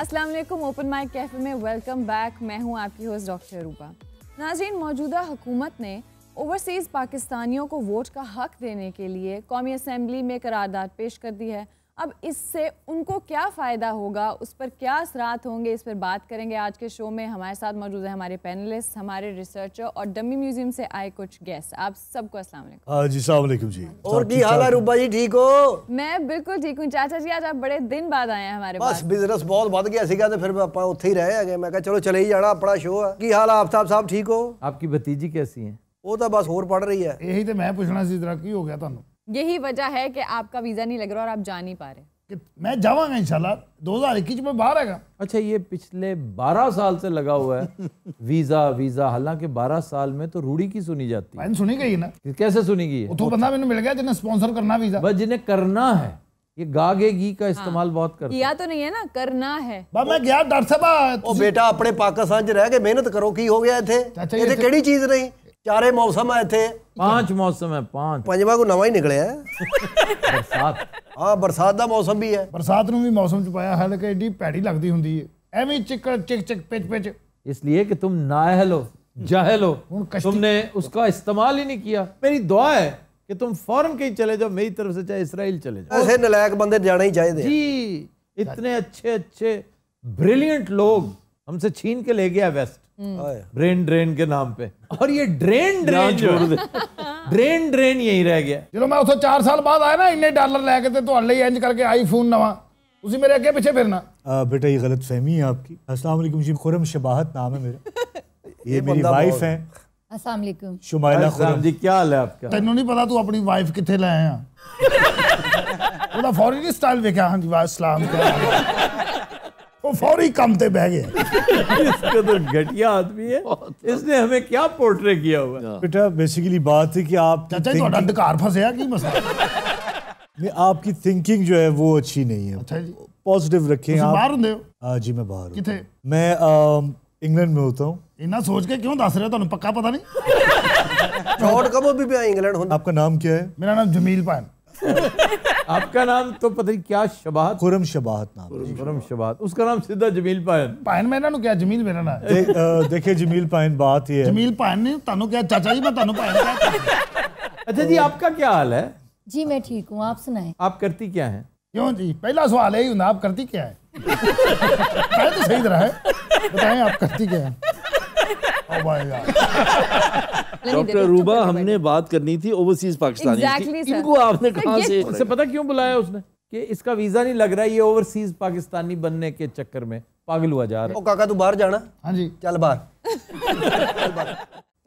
Aslam open mic cafe में welcome back मैं हूँ आपकी होस्ट डॉक्टर रूबा नाजीन मौजूदा हुकूमत ने ओवरसीज़ पाकिस्तानियों को वोट का हक देने के लिए कौमी असम्बली में करारदाद पेश कर दी है अब इससे उनको क्या फ़ायदा होगा उस पर क्या असरात होंगे इस पर बात करेंगे आज के शो में हमारे साथ मौजूद है हमारे पैनलिस्ट हमारे रिसर्चर और डमी म्यूजियम से आए कुछ गेस्ट आप सबको असला हाँ जी जी और की हाल है जी ठीक हो मैं बिल्कुल ठीक हूँ चाचा जी आज आप बड़े दिन बाद आए हैं हमारे पास बिजनेस बहुत बद गया ਸੀਗਾ तो फिर ਫਿਰ ਆਪਾਂ ਉੱਥੇ ਹੀ ਰਹੇ ਹੈਗੇ ਮੈਂ ਕਿਹਾ ਚਲੋ ਚਲੇ ਹੀ ਜਾਣਾ ਆਪਣਾ ਸ਼ੋਅ ਹੈ ਕੀ साहब ठीक हो आपकी भतीजी कैसी है वो तो बस होर पढ़ रही है यही तो मैं पूछना ਮੈਂ ਪੁੱਛਣਾ ਸੀ ਜਰਾ यही वजह है कि आपका वीज़ा नहीं लग रहा और आप जा नहीं पा रहे मैं जावांगा इंशाल्लाह 2021 में बाहर आएगा अच्छा ये पिछले 12 साल से लगा हुआ है वीजा वीजा हालांकि 12 साल में तो रूढ़ी की सुनी जाती है सुनी गई ना कैसे सुनी गई है तो बंदा मैंने मिल गया जिन्हें स्पॉन्सर करना वीजा बस जिन्हें करना है ये गागे घी का हाँ। इस्तेमाल हाँ। बहुत करते किया तो नहीं है ना करना है बा मैं गया डॉक्टर साहब ओ बेटा अपने पाकिस्तान च रह के मेहनत करो की हो गया थे ये तो- केड़ी चीज नहीं चारे मौसम आए थे पांच मौसम है पांच पंजवा को नवा ही निकले है ਬਰਸਾਤ ਹਾਂ ਬਰਸਾਤ ਦਾ ਮੌਸਮ ਵੀ ਹੈ ਬਰਸਾਤ ਨੂੰ ਵੀ ਮੌਸਮ ਚ ਪਾਇਆ ਹਾਲਾਂਕਿ भैड़ी लगती होंगी ਹੁੰਦੀ ਹੈ ਐਵੇਂ चिक ਚਿੱਕੜ पिच ਚਿਕ इसलिए कि तुम नाहल हो जाहल हो तुमने उसका इस्तेमाल ही नहीं किया मेरी दुआ है कि तुम फॉरन कहीं चले जाओ मेरी तरफ से चाहे इसराइल चले जाओ ऐसे नलायक बंदे जाने ही चाहिए जी इतने अच्छे अच्छे ब्रिलियंट लोग हमसे छीन के ले गया वैसे ब्रेन ड्रेन के नाम पे और ये ड्रेन ड्रेन छोड़ दे ड्रेन ड्रेन यही रह गया जो मैं उसे चार साल बाद आया ना इन्ने डॉलर लैके तो ही इंज करके आईफोन नवा उसी मेरे आगे पीछे फिरना बेटा ये गलत फहमी है आपकी अस्सलाम वालेकुम जी खुरम शबाहत नाम है मेरा ये मेरी वाइफ है अस्सलाम वालेकुम शुमाइला खुरम जी क्या हाल है आपका नहीं पता तू अपनी वाइफ किथे ले आया वो फौरी काम से बह गए इसका तो घटिया आदमी है इसने हमें क्या पोर्ट्रे किया हुआ हाँ। बेटा बेसिकली बात है कि आप चाचा तो अधिकार फंसया की मसला नहीं आपकी थिंकिंग जो है वो अच्छी नहीं है अच्छा जी पॉजिटिव रखें आप बाहर होते हो हाँ जी मैं बाहर किथे मैं इंग्लैंड में होता हूँ इतना सोच के क्यों दस रहे हो पक्का पता नहीं छोड़ कब भी इंग्लैंड आपका नाम क्या है मेरा नाम जमील पान आपका नाम तो पता नहीं क्या शबाहत खुरम शबाहत नाम खुरम, शबाहत उसका नाम सीधा जमील पायन पायन मेरा नु क्या जमील मेरा नाम दे, देखिए जमील पायन बात ये है जमील पायन ने तानो क्या चाचा जी मैं तानु पायन अच्छा जी आपका क्या हाल है जी मैं ठीक हूँ आप सुनाए आप करती क्या है क्यों जी पहला सवाल है आप करती क्या है तो सही तरह है बताएं आप करती क्या है Oh डॉक्टर रूबा तो हमने बात करनी थी ओवरसीज पाकिस्तानी exactly, इनको आपने कहा से इसे पता क्यों बुलाया उसने कि इसका वीजा नहीं लग रहा ये ओवरसीज पाकिस्तानी बनने के चक्कर में पागल हुआ जा रहा है ओ काका तू बाहर जाना हाँ जी चल बाहर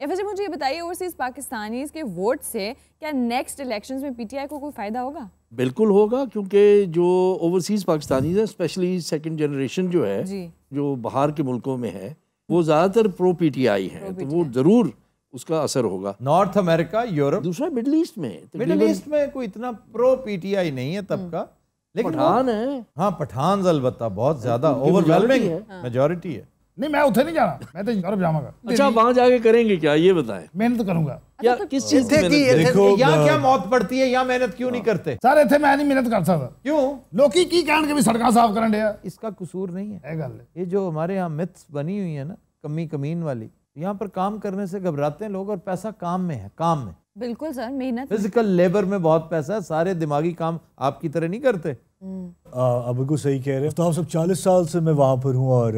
वैसे मुझे ये बताइए ओवरसीज पाकिस्तानीज के वोट से क्या नेक्स्ट इलेक्शंस में पीटीआई को कोई फायदा होगा बिल्कुल होगा क्योंकि जो ओवरसीज पाकिस्तानीज है स्पेशली सेकंड जनरेशन जो है जो बाहर के मुल्कों में है वो ज़्यादातर प्रो पीटीआई हैं तो वो ज़रूर उसका असर होगा नॉर्थ अमेरिका यूरोप दूसरा मिडल ईस्ट में तो मिडल ईस्ट में कोई इतना प्रो पीटीआई नहीं है तब हम्म। का लेकिन पठान है हाँ पठान अलबत्ता बहुत हाँ, ज्यादा ओवरवेलमिंग मेजोरिटी है हाँ। नहीं मैं उधर नहीं जाना मैं तो यूरोप जाऊंगा अच्छा वहां जाके करेंगे क्या ये बताएं मेहनत तो करूंगा अच्छा, तो या किस चीज की या क्या मौत पड़ती है या मेहनत क्यों नहीं हाँ। करते सर इथे मैं नहीं मेहनत करता था क्यों लोकी की कहन के भी सड़क साफ करन दिया इसका कसूर नहीं है गल ये जो हमारे यहाँ मिथ्स बनी हुई है ना कमी कमीन वाली यहाँ पर काम करने से घबराते हैं लोग और पैसा काम में है काम में बिल्कुल सर मेहनत फिजिकल लेबर में बहुत पैसा है सारे दिमागी काम आपकी तरह नहीं करते हम्म। अब बिल्कुल सही कह रहे हैं तो आप सब 40 साल से मैं वहाँ पर हूँ और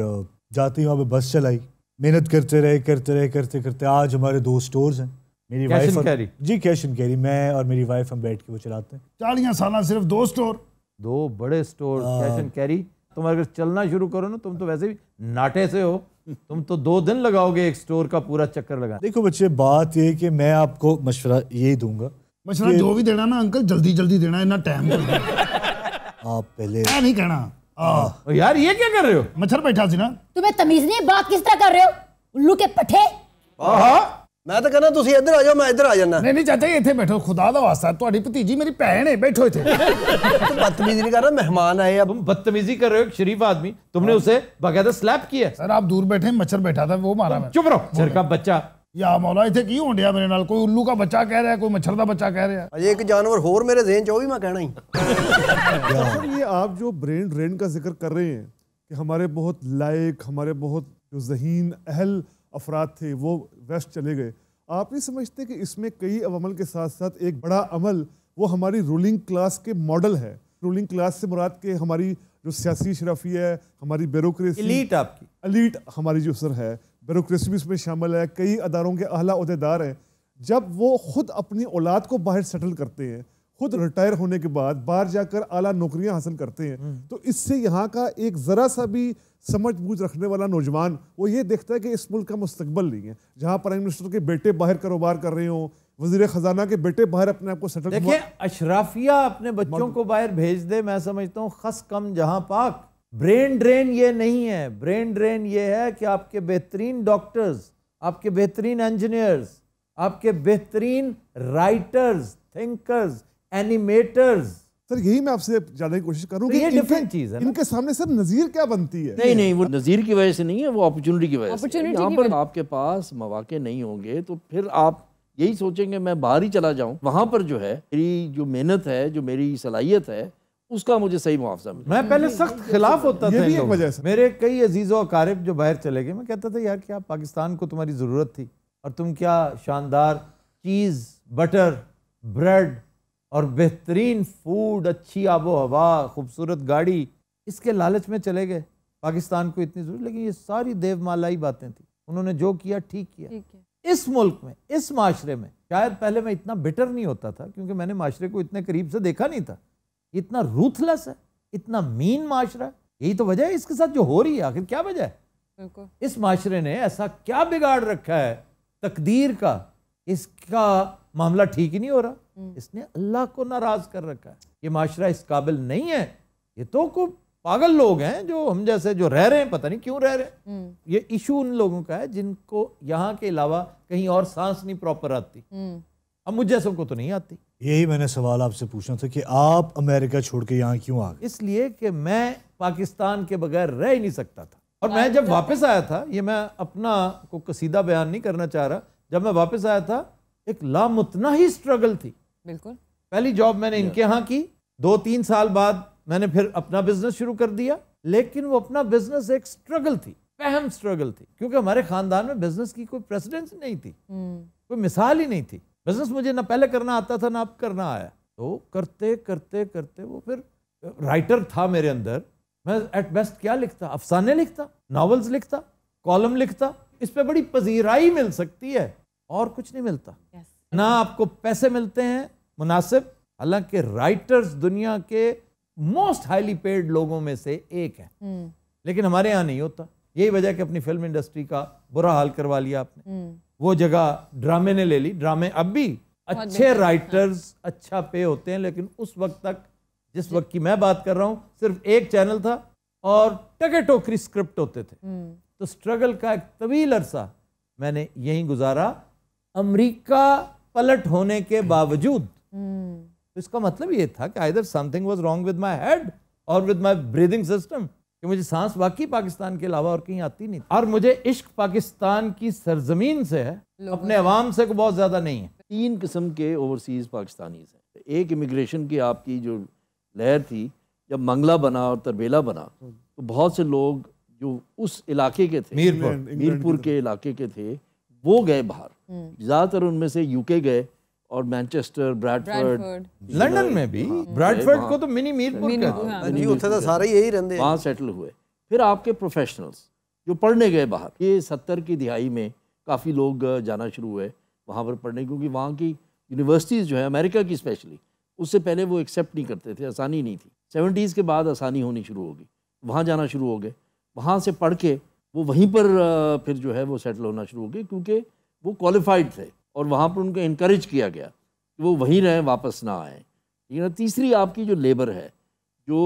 जाती हूँ वहाँ पर बस चलाई मेहनत करते रहे करते रहे करते करते आज हमारे दो स्टोर हैं मेरी वाइफ जी कैश एंड कैरी मैं और मेरी वाइफ हम बैठ के वो चलाते हैं चालिया साल सिर्फ दो स्टोर दो बड़े स्टोर कैश एंड कैरी तुम अगर चलना शुरू करो ना तुम तो वैसे भी नाटे से हो तुम तो दो दिन लगाओगे एक स्टोर का पूरा चक्कर लगा देखो बच्चे बात ये कि मैं आपको मशवरा यही दूंगा मशवरा जो भी देना ना अंकल जल्दी जल्दी देना इतना टाइम आप पहले क्या नहीं कहना यार ये क्या कर रहे हो मच्छर बैठा सी ना तुम्हें तमीज नहीं बात किस तरह कर रहे हो उल्लू के पठे मैं तो कहना तुम इधर आ जाओ मैं इधर आ जाना नहीं नहीं चाचा इतने बैठो खुदा का वास्ता ਵਾਸਤਾ भतीजी मेरी भैन है बैठो इतने ਇੱਥੇ ਤੂੰ नहीं कर रहा मेहमान आए अब बदतमीजी कर रहे हो एक शरीफ आदमी तुमने हाँ। उसे बकायदा स्लैप तो किया सर आप दूर बैठे मच्छर बैठा था वो मारा मैं चुप रहो सर का बच्चा या मौला इतने की होंडिया मेरे नाल कोई उल्लू का बच्चा कह रहा है कोई मच्छर का बच्चा कह रहा है एक जानवर होर मेरे जेन चो भी मैं कहना ही ये आप जो ब्रेन ड्रेन का जिक्र कर रहे हैं कि हमारे बहुत लायक हमारे बहुत जो जहीन अहल अफराद थे वो वेस्ट चले गए आप ये समझते कि इसमें कई अमल के साथ साथ एक बड़ा अमल वो हमारी रूलिंग क्लास के मॉडल है रूलिंग क्लास से मुराद के हमारी जो सियासी शराफी है हमारी ब्यूरोक्रेसी अलीट आपकी अलीट हमारी जो सर है ब्यूरोसी भी उसमें शामिल है कई अदारों के अहला अहदेदार हैं जब वो ख़ुद अपनी औलाद को बाहर सेटल करते हैं खुद रिटायर होने के बाद बाहर जाकर आला नौकरियां हासिल करते हैं हम्म। तो इससे यहाँ का एक ज़रा सा भी समझ बूझ रखने वाला नौजवान वो ये देखता है कि इस मुल्क का मुस्तबल नहीं है जहाँ प्राइम मिनिस्टर के बेटे बाहर कारोबार कर रहे हों वजीर खजाना के बेटे बाहर अपने आप को सेटल देखिए अशराफिया अपने बच्चों को बाहर भेज दे मैं समझता हूँ खस कम जहाँ पाक ब्रेन ड्रेन ये नहीं है ब्रेन ड्रेन ये है कि आपके बेहतरीन डॉक्टर्स आपके बेहतरीन इंजीनियर्स आपके बेहतरीन राइटर्स थिंकर्स एनिमेटर्स सर यही मैं आपसे जानने की कोशिश करूँ तो ये डिफरेंट चीज है इनके सामने सर नजीर क्या बनती है नहीं नहीं वो नजीर की वजह से नहीं है वो अपॉर्चुनिटी की वजह से यहाँ पर आपके पास मौाक़े नहीं होंगे तो फिर आप यही सोचेंगे मैं बाहर ही चला जाऊं वहां पर जो है मेरी जो मेहनत है जो मेरी सलाहियत है उसका मुझे सही मुआवजा मिला मैं पहले सख्त खिलाफ होता था एक वजह से मेरे कई और वारिब जो बाहर चले गए मैं कहता था यार क्या पाकिस्तान को तुम्हारी ज़रूरत थी और तुम क्या शानदार चीज़ बटर ब्रेड और बेहतरीन फूड अच्छी आबो हवा खूबसूरत गाड़ी इसके लालच में चले गए पाकिस्तान को इतनी जरूरत लेकिन ये सारी देवमालाई बातें थी उन्होंने जो किया ठीक किया इस मुल्क में इस माशरे में शायद पहले मैं इतना बिटर नहीं होता था क्योंकि मैंने माशरे को इतने करीब से देखा नहीं था इतना रूथलेस है इतना मीन माशरा यही तो वजह है इसके साथ जो हो रही है आखिर क्या वजह है इस माशरे ने ऐसा क्या बिगाड़ रखा है तकदीर का इसका मामला ठीक ही नहीं हो रहा हम्म। इसने अल्लाह को नाराज कर रखा है ये माशरा इस काबिल नहीं है ये तो को पागल लोग हैं जो हम जैसे जो रह रहे हैं पता नहीं क्यों रह रहे हैं हम्म। ये इशू उन लोगों का है जिनको यहाँ के अलावा कहीं और सांस नहीं प्रॉपर आती हम्म। अब मुझ जैसों को तो नहीं आती यही मैंने सवाल आपसे पूछना था कि आप अमेरिका छोड़ के यहाँ क्यों आ गए इसलिए कि मैं पाकिस्तान के बगैर रह ही नहीं सकता था और मैं जब वापस आया था ये मैं अपना को कसीदा बयान नहीं करना चाह रहा जब मैं वापस आया था एक लामुतना ही स्ट्रगल थी बिल्कुल पहली जॉब मैंने इनके यहाँ की दो तीन साल बाद मैंने फिर अपना बिजनेस शुरू कर दिया लेकिन वो अपना बिजनेस एक स्ट्रगल थी अहम स्ट्रगल थी क्योंकि हमारे खानदान में बिजनेस की कोई प्रेसिडेंस नहीं थी हम्म। कोई मिसाल ही नहीं थी बिजनेस मुझे ना पहले करना आता था ना अब करना आया तो करते करते करते वो फिर राइटर था मेरे अंदर मैं एट बेस्ट क्या लिखता अफसाने लिखता नावल्स लिखता कॉलम लिखता इस पर बड़ी पजीराई मिल सकती है और कुछ नहीं मिलता yes. ना आपको पैसे मिलते हैं मुनासिब हालांकि राइटर्स दुनिया के मोस्ट हाईली पेड लोगों में से एक है hmm. हम्म। लेकिन हमारे यहाँ नहीं होता यही वजह कि अपनी फिल्म इंडस्ट्री का बुरा हाल करवा लिया आपने hmm. वो जगह ड्रामे ने ले ली ड्रामे अब भी अच्छे राइटर्स हाँ। अच्छा पे होते हैं लेकिन उस वक्त तक जिस वक्त की मैं बात कर रहा हूँ सिर्फ एक चैनल था और टके टोकरी स्क्रिप्ट होते थे हम्म। तो स्ट्रगल का एक तवील अरसा मैंने यही गुजारा अमरीका पलट होने के बावजूद हम्म। तो इसका मतलब ये था कि either something was wrong with my head और विद माई ब्रीदिंग सिस्टम कि मुझे सांस वाकई पाकिस्तान के अलावा और कहीं आती नहीं और मुझे इश्क पाकिस्तान की सरजमीन से है अपने अवाम से को बहुत ज़्यादा नहीं है तीन किस्म के ओवरसीज़ पाकिस्तानीज हैं एक इमिग्रेशन की आपकी जो लहर थी जब मंगला बना और तरबेला बना तो बहुत से लोग जो उस इलाके के थे मीरपुर मीरपुर के इलाके के थे वो गए बाहर हम्म। ज़्यादातर उनमें से यूके गए और मैनचेस्टर ब्रैडफर्ड लंदन में भी ब्रैडफर्ड हाँ। हाँ। को तो मिनी मीरपुर का जी उत्थे तो सारे यही रहते वहाँ सेटल हुए फिर आपके प्रोफेशनल्स जो पढ़ने गए बाहर ये सत्तर की दिहाई में काफ़ी लोग जाना शुरू हुए वहाँ पर पढ़ने क्योंकि वहाँ की यूनिवर्सिटीज़ जो है अमेरिका की स्पेशली उससे पहले वो एक्सेप्ट नहीं करते थे आसानी नहीं थी सेवेंटीज़ के बाद आसानी होनी शुरू होगी वहाँ जाना शुरू हो गए वहाँ से पढ़ के वो वहीं पर फिर जो है वो सेटल होना शुरू हो गए क्योंकि वो क्वालिफाइड थे और वहाँ पर उनको इनक्रेज किया गया कि वो वहीं रहें वापस ना आए ठीक है तीसरी आपकी जो लेबर है जो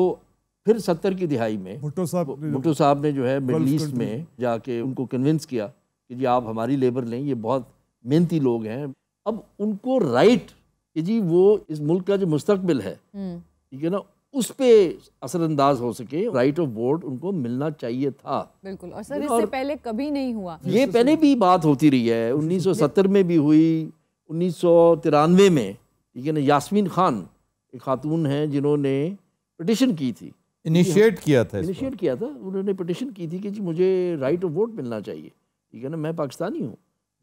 फिर सत्तर की दिहाई में भुट्टो साहब भुट्टो साहब ने जो है मिडल ईस्ट में जाके उनको कन्विंस किया कि जी आप हमारी लेबर लें ये बहुत मेहनती लोग हैं अब उनको राइट कि जी वो इस मुल्क का जो मुस्तबिल है हम्म। ठीक है ना उस पे असरअंदाज हो सके राइट ऑफ वोट उनको मिलना चाहिए था बिल्कुल और सर इससे पहले कभी नहीं हुआ ये पहले भी बात होती रही है 1970 में भी हुई उन्नीस में ठीक है ना यासमीन खान एक खातून हैं जिन्होंने पटिशन की थी इनिशिएट किया था इनिशिएट किया था उन्होंने पटिशन की थी कि जी मुझे राइट ऑफ वोट मिलना चाहिए ठीक है ना मैं पाकिस्तानी हूँ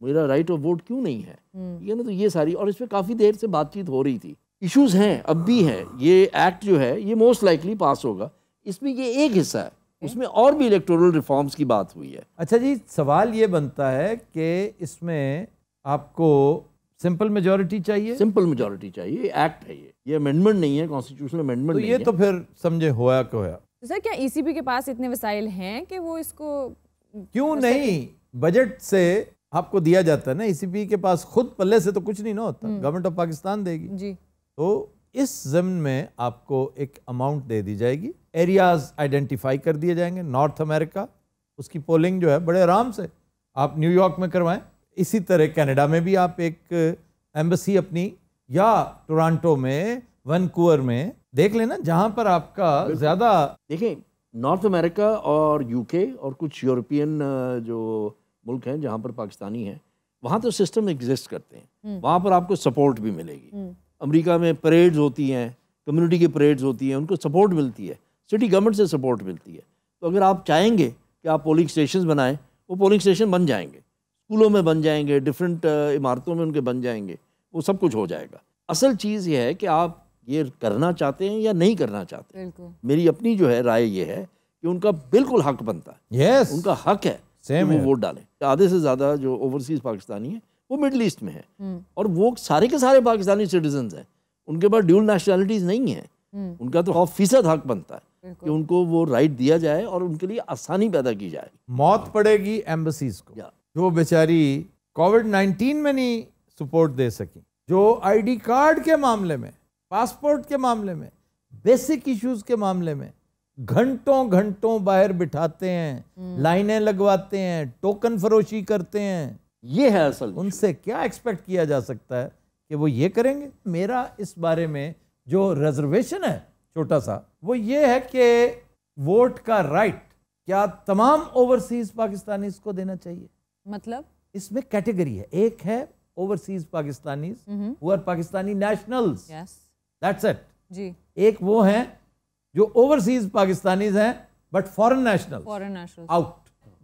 मेरा राइट ऑफ वोट क्यों नहीं है हम्म। ठीक है ना तो ये सारी और इस पर काफ़ी देर से बातचीत हो रही थी इश्यूज हैं अब भी हैं ये एक्ट जो है ये मोस्ट लाइकली पास होगा इसमें ये एक हिस्सा है उसमें और भी इलेक्टोरल रिफॉर्म्स की बात हुई है अच्छा जी सवाल ये बनता है कि इसमें आपको सिंपल मेजोरिटी चाहिए सिंपल मेजोरिटी चाहिए एक्ट है ये ये अमेंडमेंट नहीं है कॉन्स्टिट्यूशनल अमेंडमेंट तो ये है। तो फिर समझे होया को तो होया तो सर क्या ईसीबी e के पास इतने वसाइल हैं कि वो इसको क्यों नहीं बजट से आपको दिया जाता है ना ईसीबी e के पास खुद पल्ले से तो कुछ नहीं ना होता गवर्नमेंट ऑफ पाकिस्तान देगी जी तो इस ज़मीन में आपको एक अमाउंट दे दी जाएगी एरियाज आइडेंटिफाई कर दिए जाएंगे नॉर्थ अमेरिका उसकी पोलिंग जो है बड़े आराम से आप न्यूयॉर्क में करवाएं इसी तरह कनाडा में भी आप एक एम्बेसी अपनी या टोरंटो में वनकूवर में देख लेना जहाँ पर आपका ज़्यादा देखें नॉर्थ अमेरिका और यूके और कुछ यूरोपियन जो मुल्क हैं जहाँ पर पाकिस्तानी हैं वहाँ तो सिस्टम एग्जिस्ट करते हैं हम्म। वहाँ पर आपको सपोर्ट भी मिलेगी हम्म। अमेरिका में परेड्स होती हैं कम्युनिटी के परेड्स होती हैं उनको सपोर्ट मिलती है सिटी गवर्नमेंट से सपोर्ट मिलती है तो अगर आप चाहेंगे कि आप पोलिंग स्टेशन बनाएं वो पोलिंग स्टेशन बन जाएंगे स्कूलों में बन जाएंगे डिफरेंट uh, इमारतों में उनके बन जाएंगे वो सब कुछ हो जाएगा असल चीज़ ये है कि आप ये करना चाहते हैं या नहीं करना चाहते मेरी अपनी जो है राय ये है कि उनका बिल्कुल हक बनता है yes. उनका हक है सेम वो वोट डालें आधे से ज़्यादा जो ओवरसीज़ पाकिस्तानी है वो मिडल ईस्ट में है हम्म। और वो सारे के सारे पाकिस्तानी सिटीजन हैं उनके पास ड्यूल नेशनैलिटीज़ नहीं है हम्म। उनका तो हाफ फीसद हक बनता है कि उनको वो राइट दिया जाए और उनके लिए आसानी पैदा की जाए मौत पड़ेगी एम्बसीज को जो बेचारी कोविड नाइन्टीन में नहीं सपोर्ट दे सकी जो आईडी कार्ड के मामले में पासपोर्ट के मामले में बेसिक इश्यूज के मामले में घंटों घंटों बाहर बिठाते हैं हम्म। लाइनें लगवाते हैं टोकन फरोशी करते हैं ये है असल उनसे क्या एक्सपेक्ट किया जा सकता है कि वो ये करेंगे मेरा इस बारे में जो रिजर्वेशन है छोटा सा वो ये है कि वोट का राइट क्या तमाम ओवरसीज पाकिस्तानी को देना चाहिए मतलब इसमें कैटेगरी है एक है ओवरसीज पाकिस्तानी और पाकिस्तानी नेशनल दैट्स इट जी एक वो है जो ओवरसीज पाकिस्तानीज हैं but foreign national foreign national out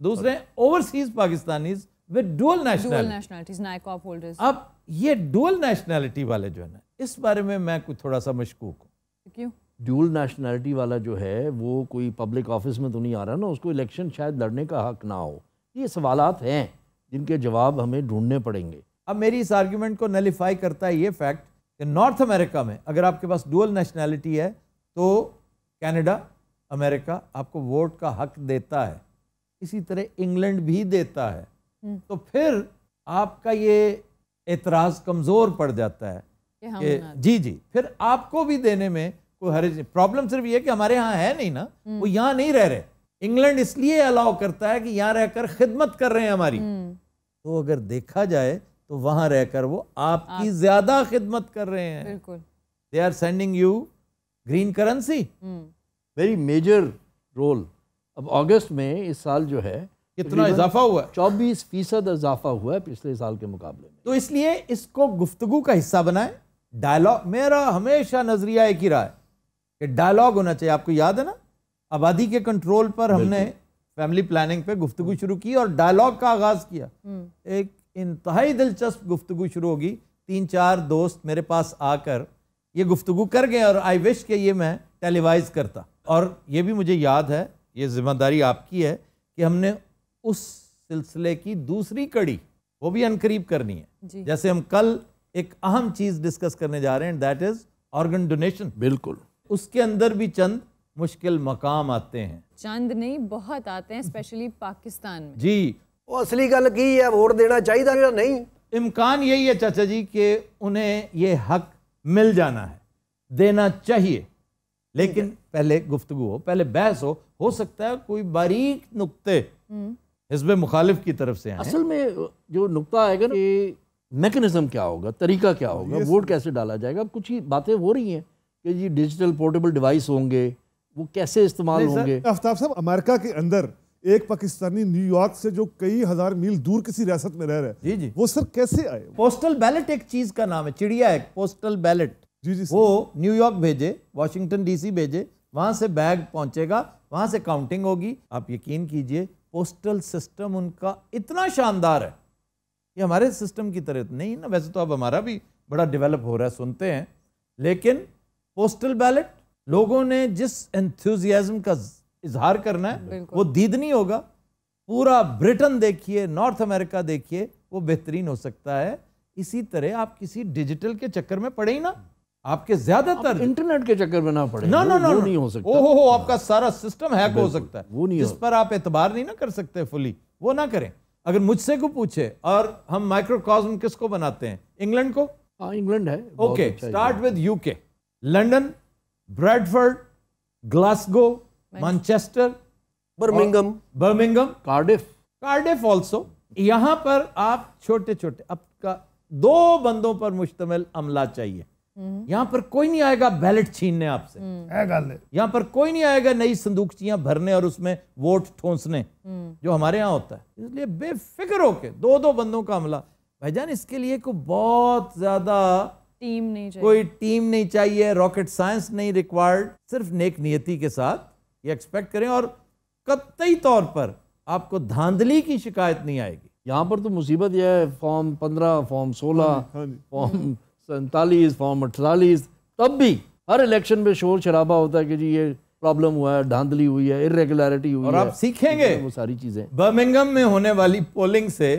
दूसरे overseas Pakistanis with dual nationalities NICOP holders अब ये डुअल नेशनैलिटी वाले जो है ना इस बारे में मैं कुछ थोड़ा सा मशकूक हूँ क्यों ड्यूल नेशनैलिटी वाला जो है वो कोई पब्लिक ऑफिस में तो नहीं आ रहा ना उसको इलेक्शन शायद लड़ने का हक ना हो ये सवालात हैं जिनके जवाब हमें ढूंढने पड़ेंगे अब मेरी इस आर्ग्यूमेंट को नलीफाई करता है ये फैक्ट कि नॉर्थ अमेरिका में अगर आपके पास डुअल नेशनैलिटी है तो कैनेडा अमेरिका आपको वोट का हक देता है इसी तरह इंग्लैंड भी देता है हम्म। तो फिर आपका ये एतराज कमजोर पड़ जाता है कि जी जी फिर आपको भी देने में कोई हर्ज प्रॉब्लम सिर्फ ये कि हमारे यहाँ है नहीं ना हम्म। वो यहाँ नहीं रह रहे इंग्लैंड इसलिए अलाउ करता है कि यहाँ रहकर खिदमत कर रहे हैं हमारी हम्म। तो अगर देखा जाए तो वहां रहकर वो आपकी आप। ज्यादा खिदमत कर रहे हैं बिल्कुल they are sending you green currency very major role अब अगस्त में इस साल जो है कितना इजाफा हुआ है चौबीस फीसद इजाफा हुआ है पिछले साल के मुकाबले में तो इसलिए इसको गुफ्तगु का हिस्सा बनाए डायलॉग मेरा हमेशा नजरिया एक ही रहा है कि डायलॉग होना चाहिए आपको याद है ना आबादी के कंट्रोल पर हमने फैमिली प्लानिंग पे गुफ्तु शुरू की और डायलॉग का आगाज किया हम्म। एक इंतहाई दिलचस्प गुफ्तगु शुरू होगी तीन चार दोस्त मेरे पास आकर ये गुफ्तगु कर गए और आई विश के ये मैं टेलीवाइज करता और ये भी मुझे याद है ये जिम्मेदारी आपकी है कि हमने उस सिलसिले की दूसरी कड़ी वो भी अनकरीब करनी है जैसे हम कल एक अहम चीज डिस्कस करने जा रहे हैं दैट इज ऑर्गन डोनेशन बिल्कुल उसके अंदर भी चंद मुश्किल मकाम आते हैं चंद नहीं बहुत आते हैं स्पेशली पाकिस्तान में जी ਉਹ ਅਸਲੀ ਗੱਲ ਕੀ ਹੈ ਵੋਟ ਦੇਣਾ ਚਾਹੀਦਾ या नहीं इम्कान यही है चाचा जी कि उन्हें ये हक मिल जाना है देना चाहिए लेकिन पहले गुफ्तगु हो पहले बहस हो हो सकता है कोई बारीक नुक्ते हम्म। हिजब मुखालिफ की तरफ से असल में जो नुकता आएगा ना कि मैकेनिज्म क्या होगा तरीका क्या होगा वोट कैसे डाला जाएगा कुछ ही बातें हो रही हैं कि जी डिजिटल पोर्टेबल डिवाइस होंगे वो कैसे इस्तेमाल होंगे आफ्ताब साहब अमेरिका के अंदर एक पाकिस्तानी न्यूयॉर्क से जो कई हजार मील दूर किसी रियासत में रह रहे हैं जी जी वो सर कैसे आए पोस्टल बैलेट एक चीज का नाम है चिड़िया एक पोस्टल बैलेट जी जी वो न्यूयॉर्क भेजे वाशिंगटन डीसी भेजे वहां से बैग पहुंचेगा वहां से काउंटिंग होगी आप यकीन कीजिए पोस्टल सिस्टम उनका इतना शानदार है ये हमारे सिस्टम की तरह नहीं ना वैसे तो अब हमारा भी बड़ा डेवलप हो रहा है सुनते हैं लेकिन पोस्टल बैलेट लोगों ने जिस एंथ्यूजियाज्म का इजहार करना है वो दीद नहीं होगा पूरा ब्रिटेन देखिए नॉर्थ अमेरिका देखिए वो बेहतरीन हो सकता है इसी तरह आप किसी डिजिटल के चक्कर में पड़े ही ना आपके ज्यादातर इंटरनेट के चक्कर में ना पड़े ना ना ना नहीं हो सकता ओहो हो आपका सारा सिस्टम हैक हो सकता है वो नहीं इस पर आप एतबार नहीं ना कर सकते फुली वो ना करें अगर मुझसे को पूछे और हम माइक्रोकॉज किसको बनाते हैं इंग्लैंड को इंग्लैंड हाँ, है okay start with UK London Bradford Glasgow Manchester Birmingham Birmingham Cardiff Cardiff also यहां पर आप छोटे छोटे आपका दो बंदों पर मुश्तमिल अमला चाहिए हम्म। यहाँ पर कोई नहीं आएगा बैलेट छीनने आपसे हम्म। यहाँ पर कोई नहीं आएगा नई संदूकचियां भरने और उसमें वोट ठोंसने हम्म। जो हमारे यहाँ होता है इसलिए बेफिक्र होके दो दो बंदों का हमला भाईजान इसके लिए को बहुत ज्यादा टीम नहीं चाहिए कोई टीम नहीं चाहिए रॉकेट साइंस नहीं रिक्वायर्ड सिर्फ नेक नियति के साथ ये एक्सपेक्ट करें और कतई तौर पर आपको धांधली की शिकायत नहीं आएगी यहाँ पर तो मुसीबत यह है फॉर्म पंद्रह फॉर्म सोलह हाँ हाँ फॉर्म सैंतालीस फॉर्म अट्ठालीस तब भी हर इलेक्शन में शोर शराबा होता है कि जी ये प्रॉब्लम हुआ है धांधली हुई है इरेगुलरिटी हुई और है और आप सीखेंगे वो सारी चीज़ें बर्मिंगम में होने वाली पोलिंग से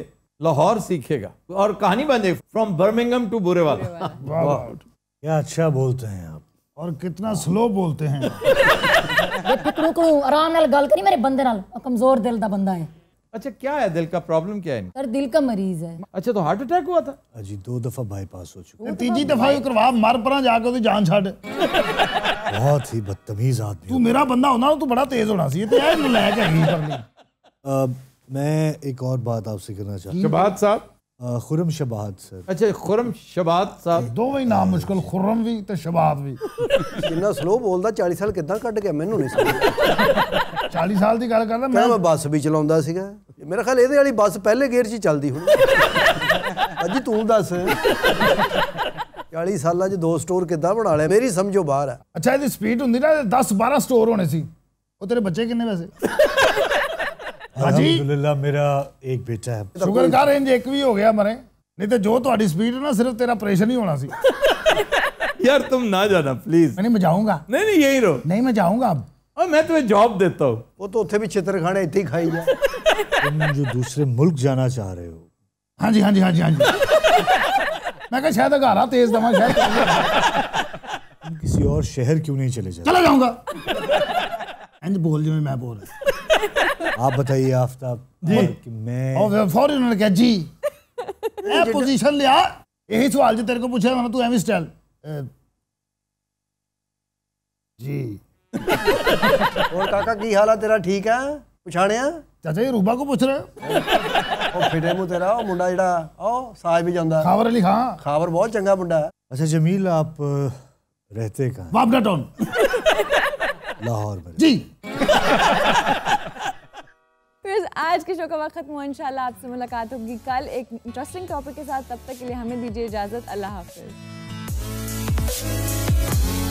लाहौर सीखेगा और कहानी बन जाएगी फ्रॉम बर्मिंगम टू बुरेवाला क्या अच्छा बोलते हैं आप और कितना स्लो बोलते हैं मैं फिक्र करूं आराम ਨਾਲ ਗੱਲ ਕਰੀ ਮੇਰੇ ਬੰਦੇ ਨਾਲ ਕਮਜ਼ੋਰ ਦਿਲ ਦਾ ਬੰਦਾ ਹੈ अच्छा क्या है दिल का प्रॉब्लम क्या है सर दिल का मरीज है अच्छा तो हार्ट अटैक हुआ था अजी दो दफा बाईपास हो चुका है तीसरी दफा ही करवा मर परा जाकर तो जान छड़ बहुत ही बदतमीज आदमी तू मेरा बंदा होना तू बड़ा तेज होना सी ते तो यार नलायक है मैं एक और बात आपसे करना चाहता हूं साहब ਖੁਰਮ ਸ਼ਬਾਦ ਸਰ ਅੱਛਾ ਖੁਰਮ ਸ਼ਬਾਦ ਸਾਹਿਬ ਦੋਵੇਂ ਨਾਮ ਮੁਸ਼ਕਲ ਖੁਰਮ ਵੀ ਤੇ ਸ਼ਬਾਦ ਵੀ ਜਿੰਨਾ ਸਲੋ ਬੋਲਦਾ 40 ਸਾਲ ਕਿੱਦਾਂ ਕੱਢ ਗਿਆ ਮੈਨੂੰ ਨਹੀਂ ਸਮਝ 40 ਸਾਲ ਦੀ ਗੱਲ ਕਰਦਾ ਮੈਂ ਮੈਂ ਬੱਸ ਵੀ ਚਲਾਉਂਦਾ ਸੀਗਾ ਮੇਰੇ ਖਿਆਲ ਇਹਦੇ ਵਾਲੀ ਬੱਸ ਪਹਿਲੇ ਗੇਅਰ 'ਚ ਹੀ ਚੱਲਦੀ ਹੁਣ ਅੱਜ ਤੂੰ ਦੱਸ 40 ਸਾਲਾਂ 'ਚ ਦੋ ਸਟੋਰ ਕਿੱਦਾਂ ਬਣਾ ਲਿਆ ਮੇਰੀ ਸਮਝੋ ਬਾਹਰ ਹੈ ਅੱਛਾ ਇਹਦੀ ਸਪੀਡ ਹੁੰਦੀ ਨਾ 10 12 ਸਟੋਰ ਹੋਣੇ ਸੀ ਉਹ ਤੇਰੇ ਬੱਚੇ ਕਿੰਨੇ ਵੈਸੇ यार तुम ना जाना प्लीज नहीं जाऊंगा नहीं नहीं यही रहो नहीं मैं जाऊंगा अब और मैं तुम्हें जॉब देता हूँ वो तो भी चित्र खाने इतने खाई जाए तुम जो दूसरे मुल्क जाना चाह रहे हो हाँ जी हाँ जी हाँ जी हाँ जी मैं कहा शायद अगर आ तेज दमा शायद किसी और शहर क्यों नहीं चले जाए चला जाऊंगा एंड बोल रही मैं बोल आप बताइए आफ्ताब जी कि मैं और फौरन उन्होंने कहा जी ए पोजीशन लिया यही सवाल जो तेरे को पूछा मैंने तू एम स्टाइल जी और काका की हालत तेरा ठीक है ਪਛਾਣਿਆ ਚਾਚਾ रूबा को ਕੋ ਪੁੱਛ ਰਿਹਾ ਉਹ ਫਿਟੇ ਮੂ ਤੇਰਾ ਉਹ ਮੁੰਡਾ ਜਿਹੜਾ ਉਹ ਸਾਜ ਵੀ ਜਾਂਦਾ ਖਾਵਰ ਅਲੀ ਖਾਨ ਖਾਵਰ ਬਹੁਤ ਚੰਗਾ अच्छा जमील आप रहते कहां ਕਹਾਂ ਵਾਪਡਾਟਨ लाहौर में जी फिर आज के शो का वक्त खत्म हुआ इंशाल्लाह आपसे मुलाकात होगी कल एक इंटरेस्टिंग टॉपिक के साथ तब तक के लिए हमें दीजिए इजाज़त अल्लाह हाफिज़